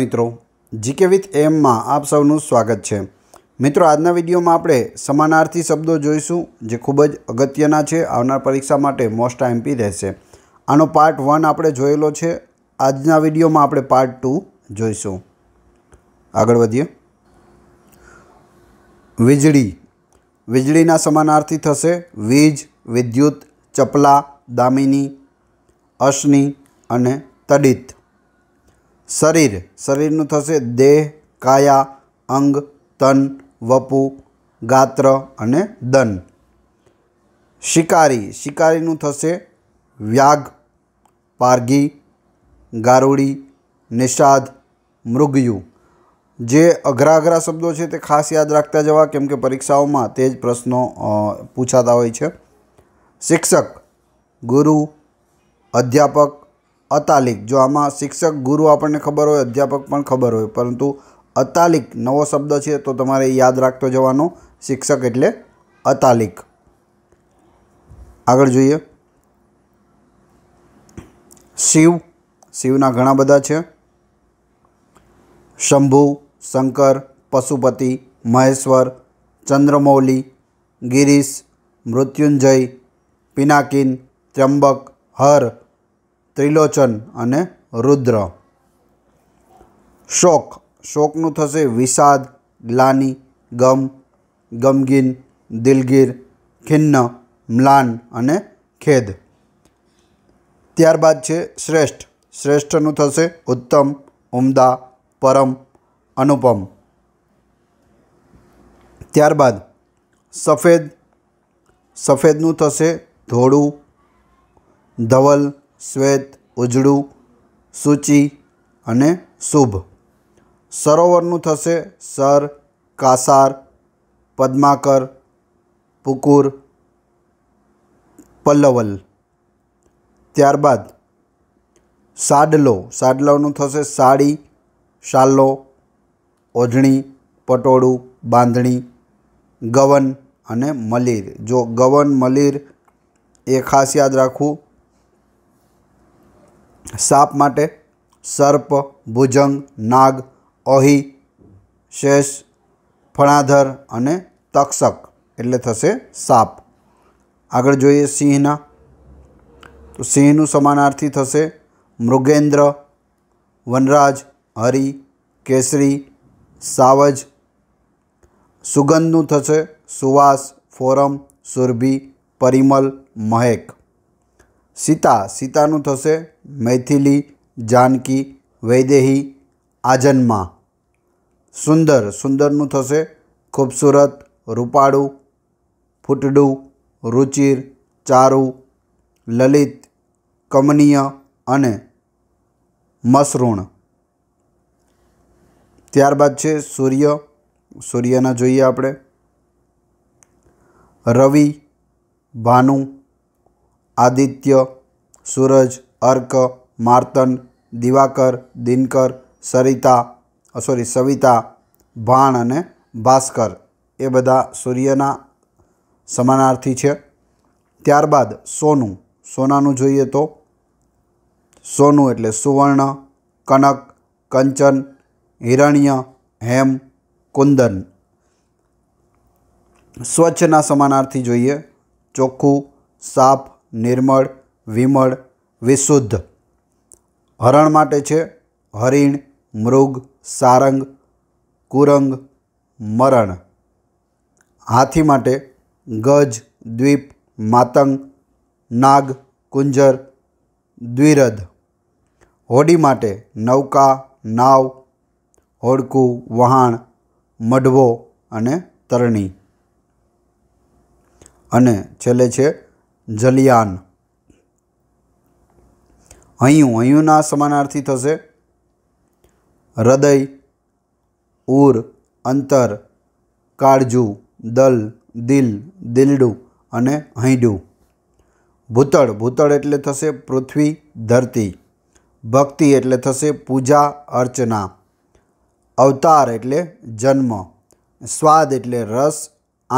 મિત્રો GK with એમમાં આપ સૌનું સ્વાગત છે મિત્રો આજના વિડીયોમાં આપણે સમાનાર્થી શબ્દો જોઈશું જે ખૂબ જ અગત્યના છે આવનાર પરીક્ષા માટે મોસ્ટ એમપી રહેશે આનો પાર્ટ વન આપણે જોયેલો છે આજના વિડીયોમાં આપણે પાર્ટ ટુ જોઈશું આગળ વધીએ વીજળી વીજળીના સમાનાર્થી થશે વીજ વિદ્યુત ચપલા દામિની અશ્ની અને તડિત શરીર શરીર નું થશે દેહ કાયા અંગ તન વપુ ગાત્ર અને દન શિકારી શિકારી નું થશે વ્યાગ પાર્ગી ગારુડી નિશાદ મૃગયુ જે અઘરા અઘરા શબ્દો છે તે ખાસ યાદ રાખતા જવા કેમ કે પરીક્ષાઓમાં તેજ પ્રશ્નો પૂછાતા હોય છે શિક્ષક ગુરુ अध्यापक અતાલિક જો આમાં શિક્ષક ગુરુ આપણને ખબર હોય અધ્યાપક પણ ખબર હોય પરંતુ અતાલિક નવો શબ્દ છે તો તમારે યાદ રાખતો જવાનો શિક્ષક એટલે અતાલિક આગળ જોઈએ શિવ શિવના ઘણા બધા છે શંભુ શંકર પશુપતિ મહેશ્વર ચંદ્રમૌલી ગિરીશ મૃત્યુંજય પિનાકિન ત્ર્યંબક હર त्रिलोचन અને રુદ્ર શોક શોક નું થસે વિષાદ લાની ગમ ગમગીન દિલગીર ખिन्न મलान અને ખેદ ત્યાર બાદ છે શ્રેષ્ઠ શ્રેષ્ઠ નું થસે ઉત્તમ ઉમદા પરમ અનુપમ ત્યાર બાદ સફેદ સફેદ નું થસે ધોડું ધવલ શ્વેત ઉજળું સૂચિ અને શુભ સરોવરનું થશે સર કાસાર પદ્માકર પુકુર પલ્લવલ ત્યારબાદ સાડલો સાડલોનું થશે સાડી શાલો ઓઢણી પટોળું બાંધણી ગવન અને મલીર જો ગવન મલીર એ ખાસ યાદ રાખવું साप मटे सर्प भुजंग नाग अही शेष फणाधर अने तक्षक एट्ले साप आग जो सिंहना तो सिंहन सामनार्थी थे मृगेन्द्र वनराज हरि केसरी सावज सुगंधन थे सुवास फोरम सुरभि परिमल महेक સીતા સીતાનું થશે મૈથિલી જાનકી વૈદેહી આજન્મા સુંદર સુંદરનું થશે ખૂબસૂરત રૂપાળું ફૂટડું રુચિર ચારું લલિત કમનીય અને મસરૂણ ત્યારબાદ છે સૂર્ય સૂર્યના જોઈએ આપણે રવિ ભાનુ આદિત્ય સૂરજ અર્ક માર્તન દિવાકર દિનકર સરિતા સોરી સવિતા ભાણ અને ભાસ્કર એ બધા સૂર્યના સમાનાર્થી છે ત્યારબાદ સોનું સોનાનું જોઈએ તો સોનું એટલે સુવર્ણ કનક કંચન હિરણ્ય હેમ કુંદન સ્વચ્છના સમાનાર્થી જોઈએ ચોખ્ખું સાફ નિર્મળ વિમળ વિશુદ્ધ હરણ માટે છે હરિણ મૃગ સારંગ કુરંગ મરણ હાથી માટે ગજ દ્વીપ માતંગ નાગ કુંજર દ્વિરદ હોડી માટે નૌકા નાવ હોડકું વહાણ મઢવો અને તરણી અને છેલ્લે છે जलियान अयु अयु ना समानार्थी થશે ഹദയ് ഊർ അന്തർ കാർജു ദൽ ദിൽ ദിൽഡു અને ഹൈഡു ഭൂതળ ഭൂതળ એટલે થશે પૃથ્વી ધરતી ഭക്തി એટલે થશે പൂജ അર્ચના અવતાર એટલે જન્મ स्वाद એટલે रस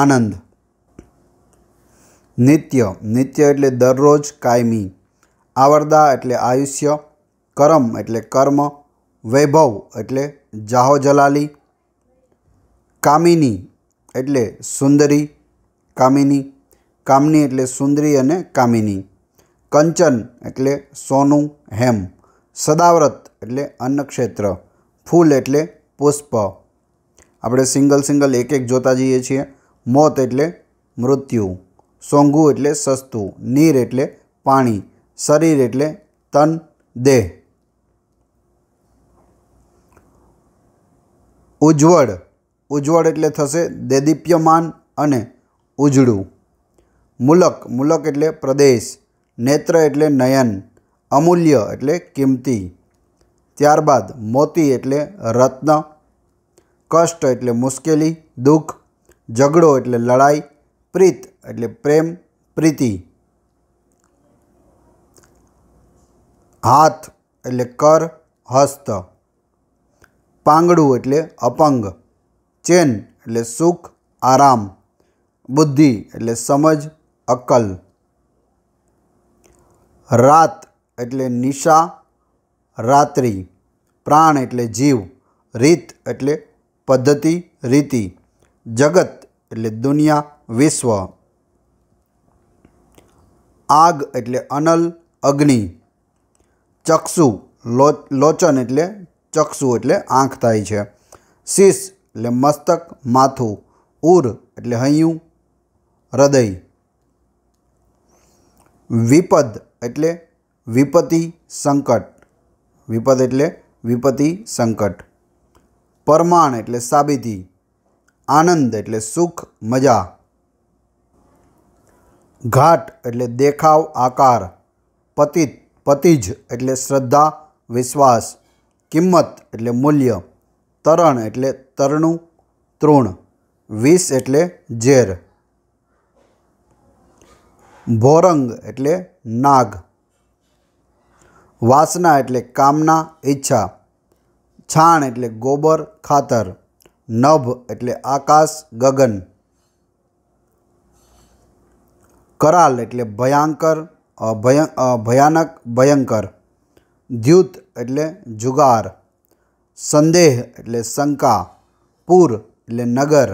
आनंद નિત્ય નિત્ય એટલે દરરોજ કાયમી આવરદા એટલે આયુષ્ય કરમ એટલે કર્મ વૈભવ એટલે જાહોજલાલી કામિની એટલે સુંદરી કામિની કામની એટલે સુંદરી અને કામિની કંચન એટલે સોનું હેમ સદાવ્રત એટલે અન્નક્ષેત્ર ફૂલ એટલે પુષ્પ આપણે સિંગલ સિંગલ એક એક જોતા જઈએ છીએ મોત એટલે મૃત્યુ सोंगु એટલે સસ્તું નીર એટલે પાણી શરીર એટલે તન દે ઉજવળ ઉજવળ એટલે થસે દેદીપ્યમાન અને ઉજડુ મુલક મુલક એટલે પ્રદેશ નેત્ર એટલે નયન અમૂલ્ય એટલે કિંમતી ત્યારબાદ મોતી એટલે રત્ન કષ્ટ એટલે મુશ્કેલી દુખ ઝગડો એટલે લડાઈ પ્રિત ಅಟ್ಲೆ ಪ್ರೇಮ ಪ್ರೀತಿ हात ಅಟ್ಲೆ ಕರ ಹಸ್ತ ಪಾಂಗಡು ಅಟ್ಲೆ ಅಪಂಗ ಚೇನ್ ಅಟ್ಲೆ ಸುಖ ಆರಾಮ ಬುದ್ಧಿ ಅಟ್ಲೆ ಸಮಜ್ ಅಕಲ್ ರಾತ್ ಅಟ್ಲೆ निशा ರಾತ್ರಿ ಪ್ರಾಣ ಅಟ್ಲೆ ಜೀವ ಋತ ಅಟ್ಲೆ ಪದ್ಧತಿ ರೀತಿ ಜಗತ್ ಅಟ್ಲೆ ದುನಿಯಾ ವಿಶ್ವ આગ એટલે અનલ અગ્નિ ચક્ષુ લોચન એટલે ચક્ષુ એટલે આંખ થાય છે શીશ એટલે મસ્તક માથું ઉર એટલે હૈયું હૃદય વિપદ એટલે વિપત્તિ સંકટ વિપદ એટલે વિપત્તિ સંકટ પરમાણ એટલે સાબિતી આનંદ એટલે સુખ મજા घाट એટલે દેખાવ આકાર પતિત પતિજ એટલે શ્રદ્ધા વિશ્વાસ કિંમત એટલે મૂલ્ય તરણ એટલે તરણું ત્રોણ 20 એટલે ઝેર બોરંગ એટલે નાગ વાસના એટલે કામના ઈચ્છા છાણ એટલે गोबर ખાતર નભ એટલે આકાશ ગગન ಕರাল એટલે ભયંકર ભયાનક ભયંકર ધ્યુત એટલે જુગાર સંदेह એટલે શંકા پور એટલે નગર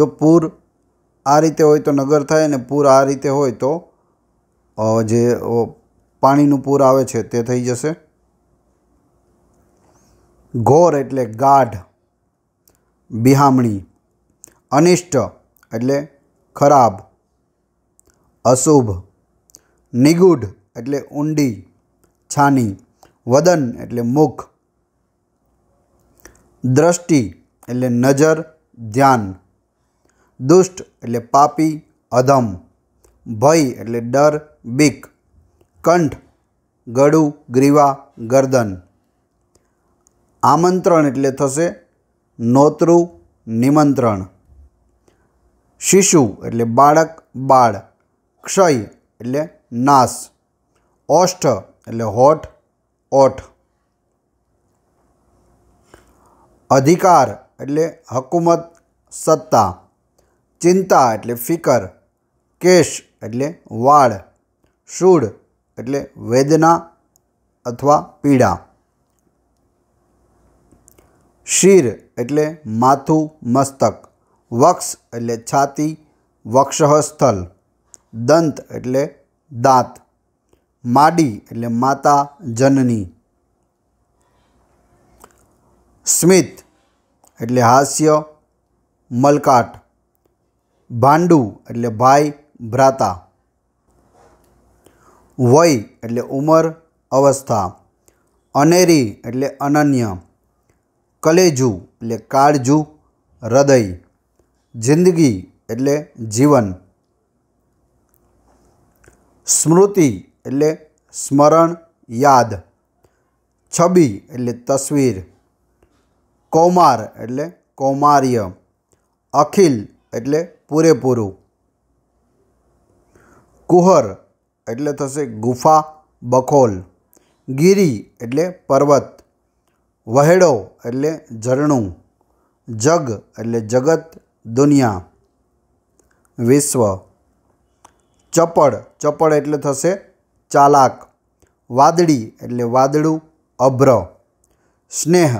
જો پور આ રીતે હોય તો નગર થાય ને پور આ રીતે હોય તો જે પાણીનું پور આવે છે તે થઈ જશે ઘોર એટલે ગાઢ બિહામણી અનિષ્ટ એટલે ખરાબ અશુભ નિગૂઢ એટલે ઊંડી છાની વદન એટલે મુખ દ્રષ્ટિ એટલે નજર ધ્યાન દુષ્ટ એટલે પાપી અધમ ભય એટલે ડર બીક કંઠ ગળું ગ્રીવા ગરદન આમંત્રણ એટલે થશે નોતરું નિમંત્રણ શિશુ એટલે બાળક બાળ क्षय એટલે નાસ ઓષ્ઠ એટલે હોટ ઓઠ અધિકાર એટલે હકુમત સત્તા ચિંતા એટલે ફિકર કેશ એટલે વાડ શુડ એટલે વેદના अथवा પીડા શિર એટલે માથું મસ્તક વક્ષ એટલે છાતી વક્ષસ્થળ दंत એટલે दांत માડી એટલે માતા જનની સ્મિત એટલે હાસ્ય મલકાટ ભાંડુ એટલે ભાઈ ભ્રાતા વય એટલે ઉમર અવસ્થા અનેરી એટલે અનન્ય કલેજુ એટલે કાળજુ હૃદય જિંદગી એટલે જીવન स्मृति એટલે સ્મરણ યાદ છબી એટલે તસવીર કોમાર એટલે કોમાર્ય અખિલ એટલે પૂરેપૂરુ કોહર એટલે થશે ગુફા બખોલ গিরી એટલે પર્વત વહેડો એટલે ઝરણો જગ એટલે જગત દુનિયા વિશ્વ ચપળ ચપળ એટલે થશે ચાલાક વાદળી એટલે વાદળું અભ્ર સ્નેહ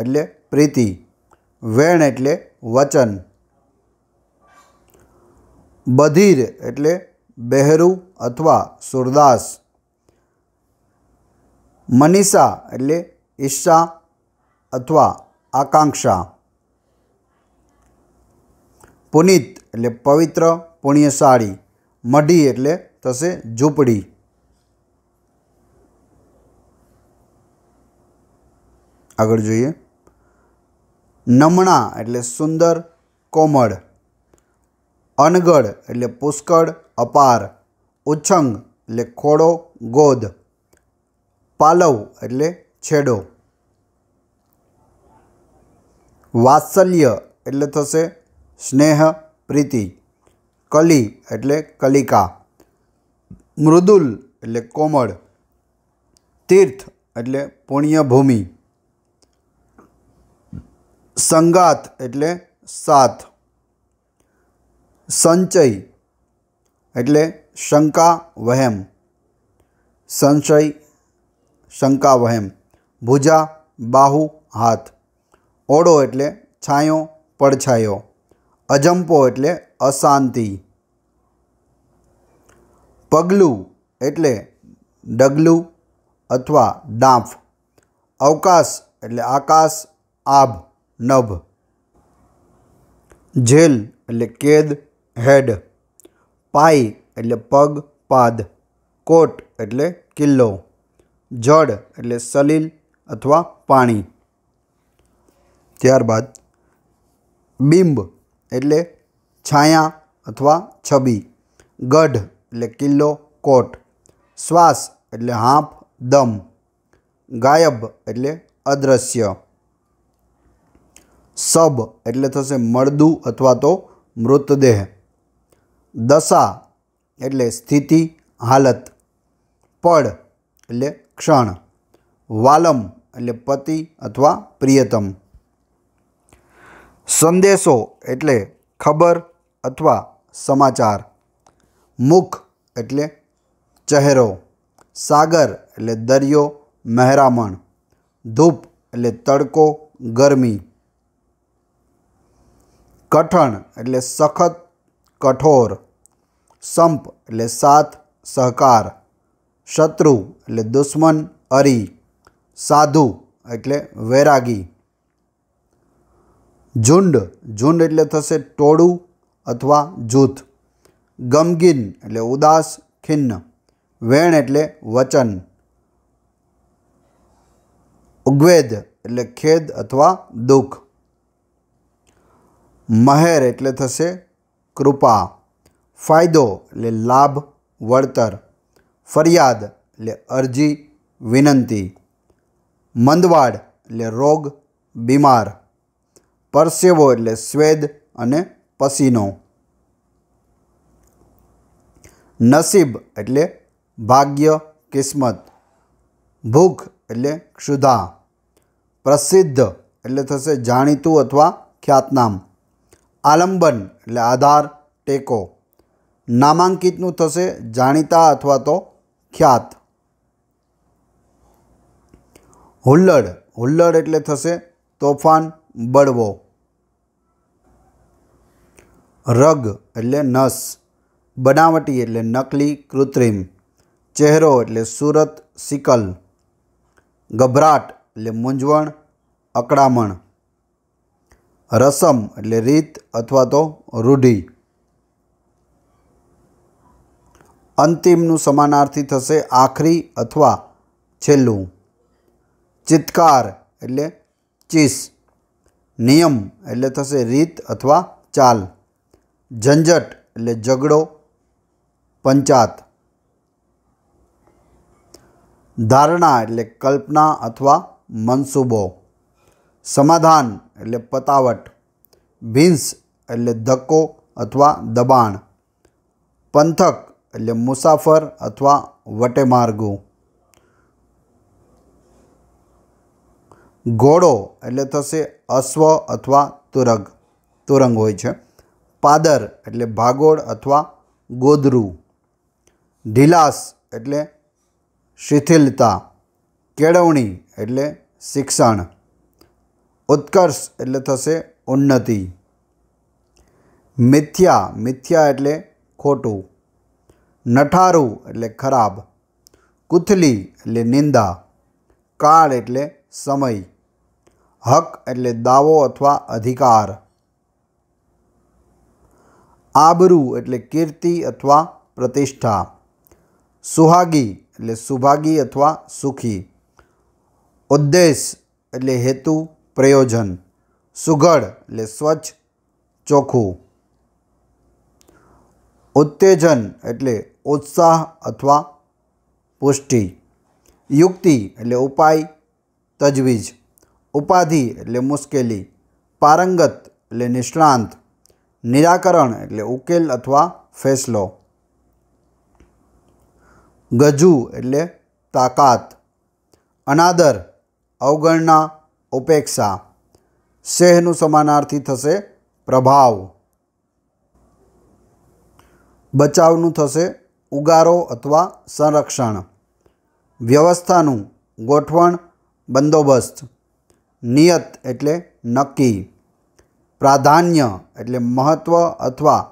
એટલે પ્રીતિ વેણ એટલે વચન બધીર એટલે બહેરું અથવા સુરદાસ મનીષા એટલે ઈશા અથવા આકાંક્ષા પુનિત એટલે પવિત્ર પુણ્યશાળી मडी એટલે થશે ઝોપડી. આગળ જોઈએ. નમણા એટલે સુંદર કોમળ. અનગળ એટલે પોષકળ અપાર. ઉચ્છંગ એટલે ખોળો ગોદ. પાલવ એટલે છેડો. વાસલ્ય એટલે થશે સ્નેહ, प्रीતિ. कली એટલે કલિકા मृदुल એટલે કોમળ તીર્થ એટલે પુણ્ય ભૂમિ સંગાત એટલે સાથ સંચય એટલે શંકા વહેમ સંચય શંકા વહેમ भुजा बाहु હાથ ઓડો એટલે છાયો પડછાયો અજંપો એટલે अशांति पग्लू એટલે ડગલુ અથવા ડામફ અવકાશ એટલે આકાશ આભ નભ જેલ એટલે કેદ હેડ પાઈ એટલે પગ પાદ કોટ એટલે કિલ્લો જળ એટલે સલીલ અથવા પાણી ત્યારબાદ બીંબ એટલે છાયા અથવા છબી ગઢ એટલે કિલ્લો કોટ શ્વાસ એટલે હાંફ દમ ગાયબ એટલે અદ્રશ્ય સબ એટલે થશે મળદું અથવા તો મૃતદેહ દશા એટલે સ્થિતિ હાલત પડ એટલે ક્ષણ વાલમ એટલે પતિ અથવા પ્રિયતમ સંદેશો એટલે ખબર अथवा समाचार मुख એટલે ચહેરાઓ सागर એટલે દરિયો મહેરામણ ધૂપ એટલે તડકો ગરમી કઠણ એટલે સખત કઠોર સંપ એટલે સાથ સહકાર શત્રુ એટલે દુશ્મન અરી સાધુ એટલે વૈરાગી ઝુંડ ઝુંડ એટલે થસે ટોળું अथवा जूथ गमगीन एट उदास खिन्न वेण एट वचन उग्वेद एट खेद अथवा दुख महर एट कृपा फायदो ए लाभ वर्तर फरियाद ए अरजी विनंती मंदवाड़ रोग बीमार परसेवो एट स्वेद पसिनो नसीब એટલે ભાગ્ય કિસ્મત ભૂખ એટલે ক্ষুধা પ્રસિદ્ધ એટલે થસે જાણીતું અથવા ખ્યાત નામ આલંબન એટલે આધાર ટેકો नामांकित નું થસે જાણિતા અથવા તો ખ્યાત ઓળળ ઓળળ એટલે થસે તોફાન બળવો રગ એટલે નસ બણાવટી એટલે નકલી કૃત્રિમ ચહેરો એટલે સુરત સિકલ ગભરાટ એટલે મુંજવણ અકડામણ રસમ એટલે રીત અથવા તો રૂડી અંતિમ નું સમાનાર્થી થશે આખરી અથવા છેલ્લું ચિત્તકાર એટલે ચીસ નિયમ એટલે થશે રીત અથવા ચાલ झंझट એટલે ઝગડો પંચાત ધારણા એટલે કલ્પના અથવા મનસુબો સમાધાન એટલે પતાવટ ભિન્સ એટલે ધક્કો અથવા દબાણ પંતક એટલે મુસાફર અથવા વટેમાર્ગુ ગોડો એટલે થશે અશ્વ અથવા તુરગ તુરંગ હોય છે పాదర్ એટલે ભાગોળ અથવા ગોદરુ ઢીલાસ એટલે શીથિલતા કેડોણી એટલે શિક્ષણ ઉત્કર્ષ એટલે થસે ઉન્નતિ મિથ્યા મિથ્યા એટલે ખોટું નઠારુ એટલે ખરાબ કુથલી એટલે નિંદા કાળ એટલે સમય હક એટલે દાવો અથવા અધિકાર आबरू એટલે કીર્તિ અથવા પ્રતિષ્ઠા સુહાગી એટલે સુભાગી અથવા સુખી ઉદ્દેશ એટલે હેતુ प्रयोजन સુગળ એટલે સ્વચ્છ ચોખ્ખો ઉત્તેજન એટલે ઉત્સાહ અથવા પોષણ યુક્તિ એટલે ઉપાય તજવીજ उपाધી એટલે મુશ્કેલી પારંગત એટલે નિષ્ત્રાંત નિરાકરણ એટલે ઉકેલ અથવા ફેસલો ગજુ એટલે તાકાત અનાદર અવગણના ઉપેક્ષા શેહનું સમાનાર્થી થશે પ્રભાવ બચાવનું થશે ઉગારો અથવા સંરક્ષણ વ્યવસ્થાનું ગોઠવણ બંદોબસ્ત નિયત એટલે નક્કી પ્રાધાન્ય એટલે મહત્ત્વ અથવા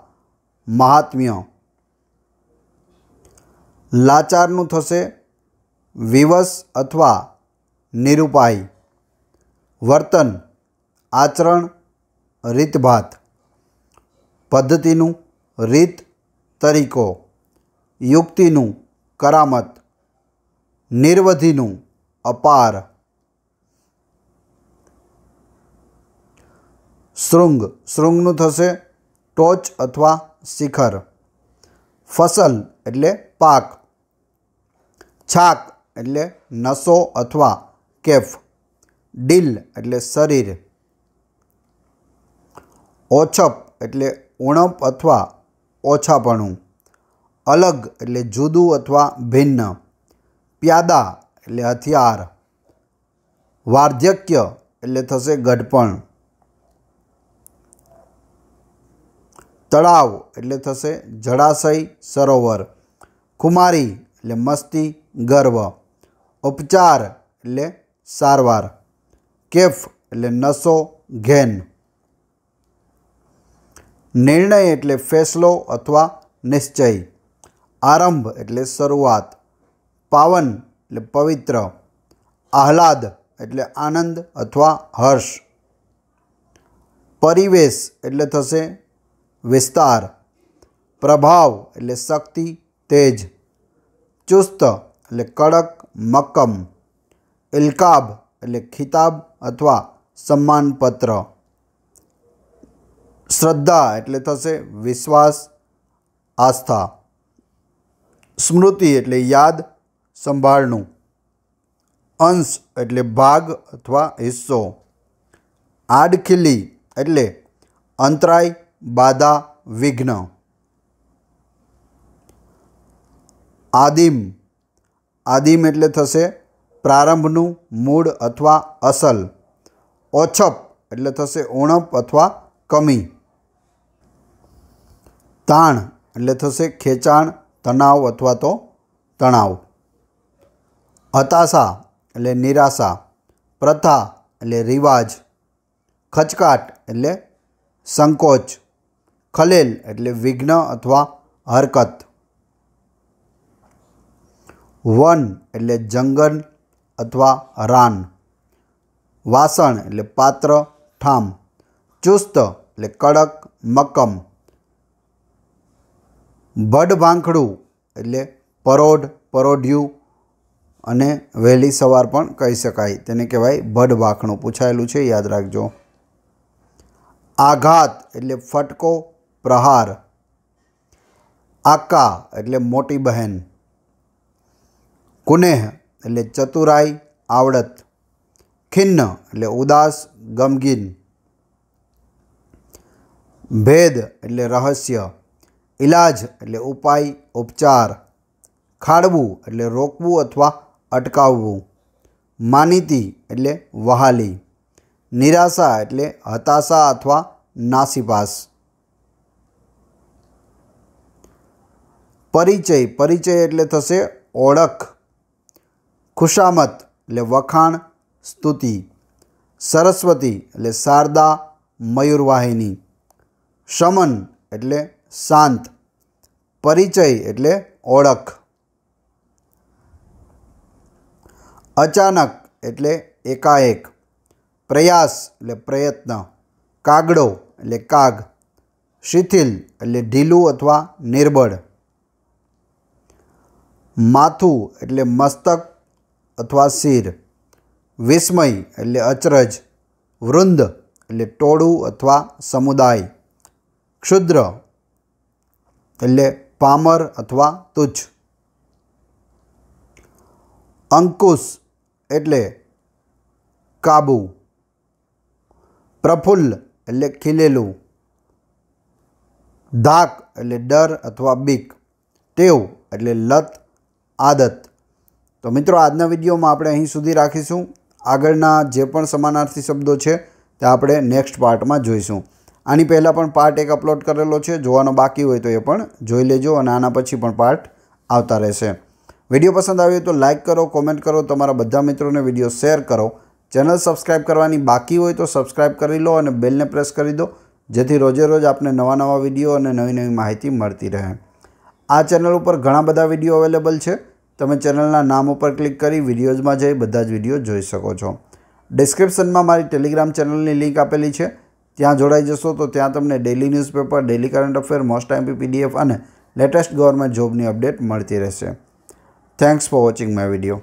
મહાત્મ્ય લાચારનું થશે વિવશ અથવા નિરુપાય વર્તન આચરણ રીતભાત પદ્ધતિનું રીત તરીકો યુક્તિનું કરામત નિર્વધિનું અપાર स्ट्रोंग स्ट्रांग नु थसे टोच अथवा शिखर फसल એટલે પાક છાત એટલે નસો અથવા કેફ ડીલ એટલે શરીર ઓછપ એટલે ઊણપ અથવા ઓછાપણું અલગ એટલે જુદું અથવા ભિન્ન પ્યાદા એટલે हथियार વાર્ધ્યક્ય એટલે થસે ઘટપણ તળાવ એટલે થશે જળાશય સરોવર કુમારી એટલે મસ્તી ગર્વ ઉપચાર એટલે સારવાર કેફ એટલે નસો ઘેન નિર્ણય એટલે ફેસલો અથવા નિશ્ચય આરંભ એટલે શરૂઆત પાવન એટલે પવિત્ર આહલાદ એટલે આનંદ અથવા હર્ષ પરિવેશ એટલે થશે विस्तार प्रभाव એટલે શક્તિ તેજ ચુસ્ત એટલે કડક મકમ ઇલકાબ એટલે ખિતાબ અથવા સન્માન પત્ર શ્રદ્ધા એટલે થશે વિશ્વાસ આસ્થા સ્મૃતિ એટલે યાદ સંભારણું અંશ એટલે ભાગ અથવા हिस्સો આડખલી એટલે અંતરાય बाधा विघ्न आदिम आदिम એટલે થસે પ્રારંભનું મૂળ અથવા અસલ ઓછપ એટલે થસે ઊણપ અથવા કમી તાણ એટલે થસે ખેચાણ તણાવ અથવા તો તણાવ હતાશા એટલે નિરાશા પ્રથા એટલે રિવાજ ખચકાટ એટલે સંકોચ ખલેલ એટલે વિઘ્ન અથવા હરકત વન એટલે જંગલ અથવા રાન વાસણ એટલે પાત્ર ઠામ ચુસ્ત એટલે કડક મક્કમ ભડભાંખડું એટલે પરોઢ પરોઢિયું અને વહેલી સવાર પણ કહી શકાય તેને કહેવાય ભડભાંખણું પૂછાયેલું છે યાદ રાખજો આઘાત એટલે ફટકો પ્રહાર આકા એટલે મોટી બહેન કુને એટલે ચતુરાઈ આવળત ખिन्न એટલે ઉદાસ ગમગીન ભેદ એટલે રહસ્ય ઈલાજ એટલે ઉપાય ઉપચાર ખાડવું એટલે રોકવું અથવા અટકાવવું માનિતિ એટલે વહાલી નિરાશા એટલે હતાશા અથવા નાસીપાસ परिचय परिचय એટલે થશે ઓળખ ખુશામત એટલે વખાણ સ્તુતિ સરસ્વતી એટલે शारદા મયૂરવાહિની શમન એટલે શાંત પરિચય એટલે ઓળખ અચાનક એટલે એકાએક પ્રયાસ એટલે પ્રયત્ન કાગડો એટલે કાગ શીથિલ એટલે ઢીલું अथवा નિર્બળ માથું એટલે મસ્તક અથવા શિર વિસ્મય એટલે અચરજ વૃંદ એટલે ટોળું અથવા સમુદાય ક્ષુદ્ર એટલે પામર અથવા તુચ્છ અંકુશ એટલે કાબુ પ્રફુલ્લ એટલે ખીલેલું ધાક એટલે ડર અથવા બીક ટેવ એટલે લત આદત તો મિત્રો આજના વિડિયોમાં આપણે અહીં સુધી રાખીશું આગળના જે પણ સમાનાર્થી શબ્દો છે તે આપણે નેક્સ્ટ પાર્ટમાં જોઈશું આની પહેલા પણ પાર્ટ 1 અપલોડ કરેલો છે જોવાનો બાકી હોય તો એ પણ જોઈ લેજો અને આના પછી પણ પાર્ટ આવતા રહેશે વિડિયો પસંદ આવે તો લાઈક કરો કમેન્ટ કરો તમારા બધા મિત્રોને વિડિયો શેર કરો ચેનલ સબ્સ્ક્રાઇબ કરવાની બાકી હોય તો સબ્સ્ક્રાઇબ કરી લો અને બેલ ને પ્રેસ કરી દો જેથી રોજેરોજ આપને નવા નવા વિડિયો અને નવી નવી માહિતી મળતી રહે આ ચેનલ ઉપર ઘણા બધા વિડીયો અવેલેબલ છે તમે ચેનલના નામ ઉપર ક્લિક કરી વિડીયોઝમાં જઈ બધા જ વિડીયો જોઈ શકો છો ડિસ્ક્રિપ્શનમાં મારી ટેલિગ્રામ ચેનલની લિંક આપેલી છે ત્યાં જોડાઈ જશો તો ત્યાં તમને daily newspaper daily current affair most time PDF અને લેટેસ્ટ ગવર્મેન્ટ જોબની અપડેટ મળતી રહેશે thanks for watching my video